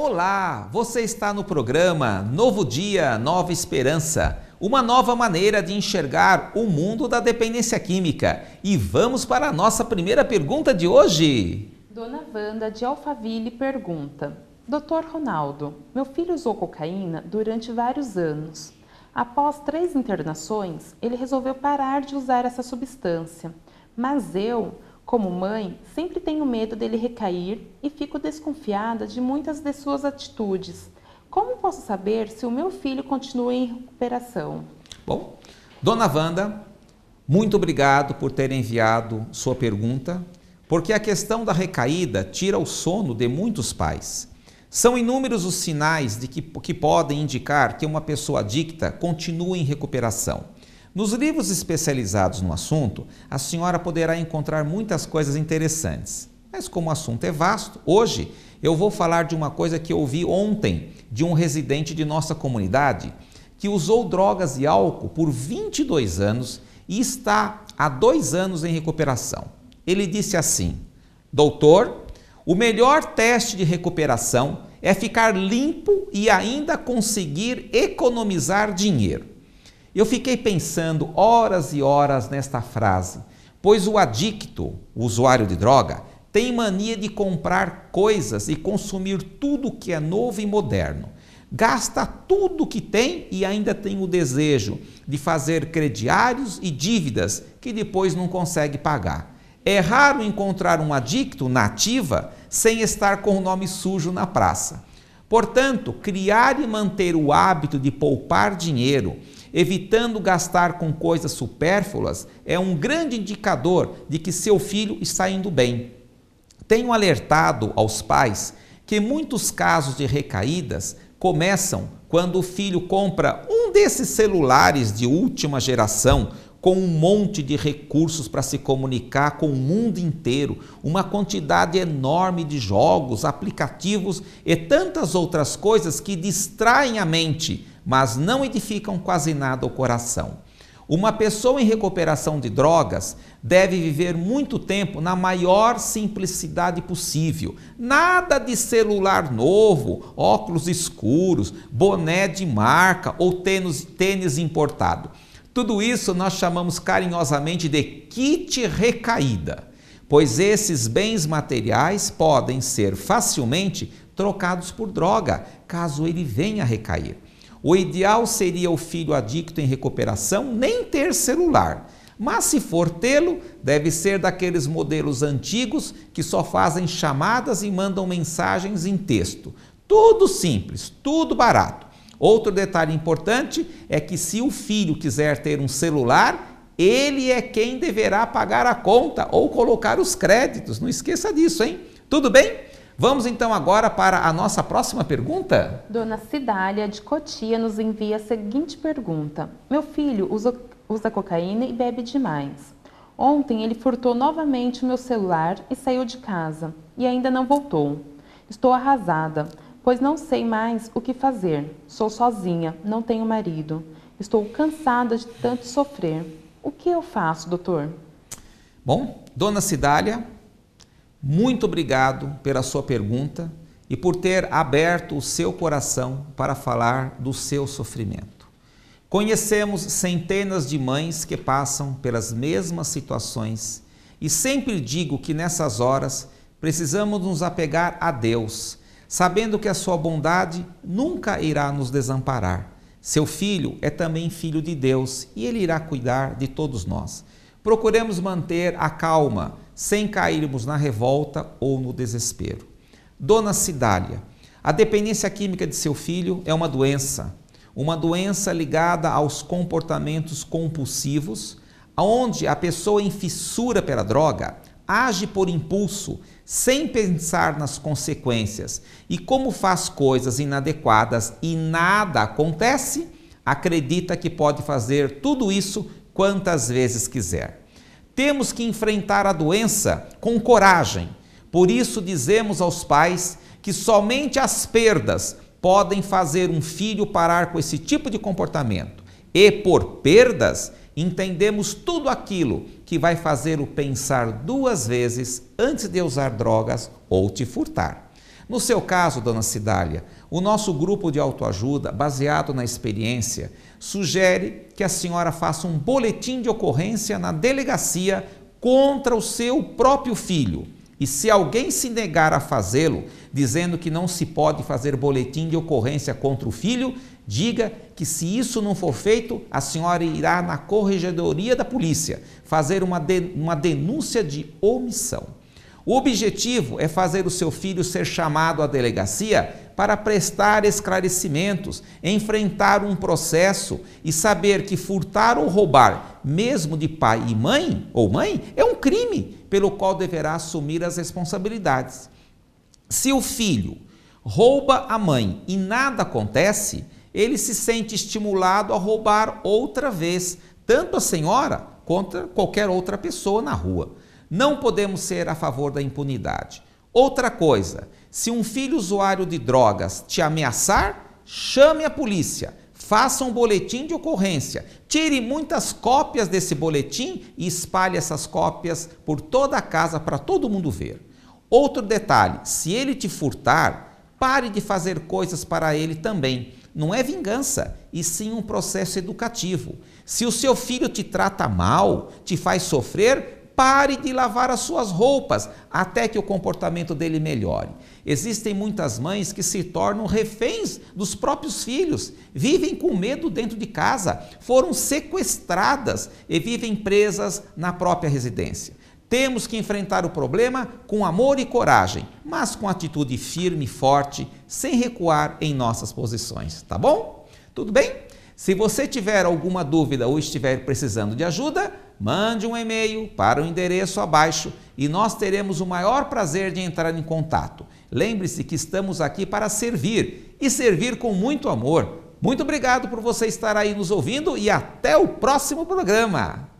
Olá, você está no programa Novo Dia, Nova Esperança, uma nova maneira de enxergar o mundo da dependência química. E vamos para a nossa primeira pergunta de hoje. Dona Wanda de Alphaville pergunta: Doutor Ronaldo, meu filho usou cocaína durante vários anos. Após três internações, ele resolveu parar de usar essa substância, mas eu como mãe, sempre tenho medo dele recair e fico desconfiada de muitas de suas atitudes. Como posso saber se o meu filho continua em recuperação? Bom, Dona Wanda, muito obrigado por ter enviado sua pergunta, porque a questão da recaída tira o sono de muitos pais. São inúmeros os sinais de que, que podem indicar que uma pessoa adicta continua em recuperação. Nos livros especializados no assunto, a senhora poderá encontrar muitas coisas interessantes. Mas como o assunto é vasto, hoje eu vou falar de uma coisa que ouvi ontem de um residente de nossa comunidade que usou drogas e álcool por 22 anos e está há dois anos em recuperação. Ele disse assim: Doutor, o melhor teste de recuperação é ficar limpo e ainda conseguir economizar dinheiro. Eu fiquei pensando horas e horas nesta frase, pois o adicto, o usuário de droga, tem mania de comprar coisas e consumir tudo que é novo e moderno. Gasta tudo que tem e ainda tem o desejo de fazer crediários e dívidas que depois não consegue pagar. É raro encontrar um adicto nativa sem estar com o nome sujo na praça. Portanto, criar e manter o hábito de poupar dinheiro evitando gastar com coisas supérfluas, é um grande indicador de que seu filho está indo bem. Tenho alertado aos pais que muitos casos de recaídas começam quando o filho compra um desses celulares de última geração com um monte de recursos para se comunicar com o mundo inteiro, uma quantidade enorme de jogos, aplicativos e tantas outras coisas que distraem a mente mas não edificam quase nada o coração. Uma pessoa em recuperação de drogas deve viver muito tempo na maior simplicidade possível. Nada de celular novo, óculos escuros, boné de marca ou tênis, tênis importado. Tudo isso nós chamamos carinhosamente de kit recaída, pois esses bens materiais podem ser facilmente trocados por droga, caso ele venha a recair. O ideal seria o filho adicto em recuperação nem ter celular, mas se for tê-lo, deve ser daqueles modelos antigos que só fazem chamadas e mandam mensagens em texto. Tudo simples, tudo barato. Outro detalhe importante é que se o filho quiser ter um celular, ele é quem deverá pagar a conta ou colocar os créditos. Não esqueça disso, hein? Tudo bem? Vamos então agora para a nossa próxima pergunta? Dona Cidália de Cotia nos envia a seguinte pergunta: Meu filho usa, usa cocaína e bebe demais. Ontem ele furtou novamente o meu celular e saiu de casa e ainda não voltou. Estou arrasada, pois não sei mais o que fazer. Sou sozinha, não tenho marido. Estou cansada de tanto sofrer. O que eu faço, doutor? Bom, dona Cidália, muito obrigado pela sua pergunta e por ter aberto o seu coração para falar do seu sofrimento. Conhecemos centenas de mães que passam pelas mesmas situações e sempre digo que nessas horas precisamos nos apegar a Deus, sabendo que a sua bondade nunca irá nos desamparar. Seu filho é também filho de Deus e ele irá cuidar de todos nós. Procuremos manter a calma sem cairmos na revolta ou no desespero. Dona Cidália, a dependência química de seu filho é uma doença, uma doença ligada aos comportamentos compulsivos, onde a pessoa em fissura pela droga age por impulso, sem pensar nas consequências, e como faz coisas inadequadas e nada acontece, acredita que pode fazer tudo isso quantas vezes quiser. Temos que enfrentar a doença com coragem. Por isso dizemos aos pais que somente as perdas podem fazer um filho parar com esse tipo de comportamento. E por perdas, entendemos tudo aquilo que vai fazer o pensar duas vezes antes de usar drogas ou te furtar. No seu caso, dona Cidália, o nosso grupo de autoajuda, baseado na experiência, sugere que a senhora faça um boletim de ocorrência na delegacia contra o seu próprio filho. E se alguém se negar a fazê-lo, dizendo que não se pode fazer boletim de ocorrência contra o filho, diga que se isso não for feito, a senhora irá na corregedoria da polícia fazer uma, de, uma denúncia de omissão. O objetivo é fazer o seu filho ser chamado à delegacia para prestar esclarecimentos, enfrentar um processo e saber que furtar ou roubar, mesmo de pai e mãe ou mãe, é um crime pelo qual deverá assumir as responsabilidades. Se o filho rouba a mãe e nada acontece, ele se sente estimulado a roubar outra vez, tanto a senhora quanto qualquer outra pessoa na rua. Não podemos ser a favor da impunidade. Outra coisa, se um filho usuário de drogas te ameaçar, chame a polícia, faça um boletim de ocorrência, tire muitas cópias desse boletim e espalhe essas cópias por toda a casa para todo mundo ver. Outro detalhe, se ele te furtar, pare de fazer coisas para ele também. Não é vingança, e sim um processo educativo. Se o seu filho te trata mal, te faz sofrer, pare de lavar as suas roupas até que o comportamento dele melhore. Existem muitas mães que se tornam reféns dos próprios filhos, vivem com medo dentro de casa, foram sequestradas e vivem presas na própria residência. Temos que enfrentar o problema com amor e coragem, mas com atitude firme e forte, sem recuar em nossas posições, tá bom? Tudo bem? Se você tiver alguma dúvida ou estiver precisando de ajuda, mande um e-mail para o endereço abaixo e nós teremos o maior prazer de entrar em contato. Lembre-se que estamos aqui para servir e servir com muito amor. Muito obrigado por você estar aí nos ouvindo e até o próximo programa!